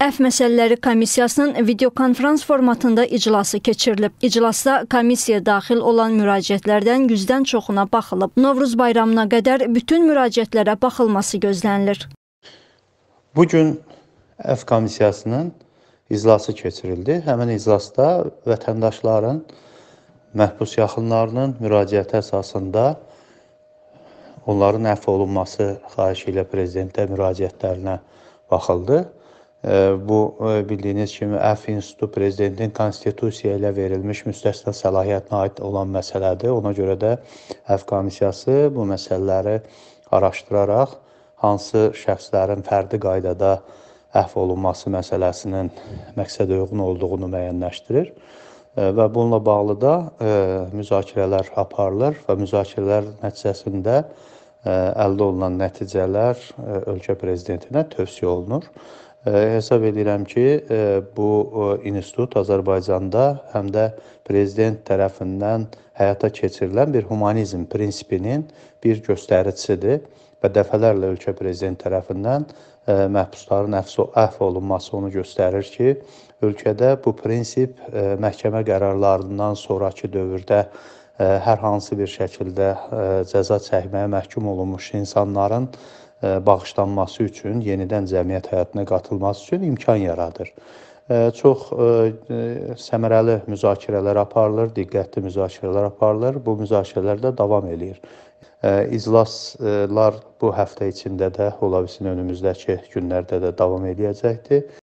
Əf məsələləri komissiyasının videokonfrans formatında iclası keçirilib. İclasda komissiya daxil olan müraciətlərdən 100-dən çoxuna baxılıb. Novruz bayramına qədər bütün müraciətlərə baxılması gözlənilir. Bu gün Əf komissiyasının iclası keçirildi. Həmin iclasda vətəndaşların məhbus yaxınlarının müraciəti əsasında onların əfv olunması xahişi ilə prezidentə müraciətlərinə baxıldı bu e, bildiyiniz kimi Əf İnstitutu prezidentin konstitusiya ilə verilmiş müstəsna səlahiyyətinə aid olan məsələdir. Ona görə də Əf komissiyası bu məsələləri araşdıraraq hansı şəxslərin fərdi qaydada əhv olunması məsələsinin məqsədə uyğun olduğunu müəyyənləşdirir və bununla bağlı da e, müzakirələr aparılır və müzakirələr nəticəsində e, əldə olunan nəticələr ölkə prezidentinə tövsiyə olunur Hesab edirəm ki, bu institut Azərbaycanda həm də prezident tərəfindən həyata keçirilən bir humanizm prinsipinin bir göstəricisidir və dəfələrlə ölkə prezident tərəfindən məhbusların əfv olunması onu göstərir ki, ölkədə bu prinsip məhkəmə qərarlarından sonrakı dövrdə hər hansı bir şəkildə cəza çəkməyə məhkum olunmuş insanların E, bağışlanması üçün, yenidən cəmiyyət həyatına qatılması üçün imkan yaradır. E, çox e, səmərəli müzakirələr aparılır, diqqətli müzakirələr aparılır. Bu müzakirələr də davam eləyir. İclaslar bu həftə içində də, ola bilsin önümüzdəki günlərdə də davam eləyəcəkdir.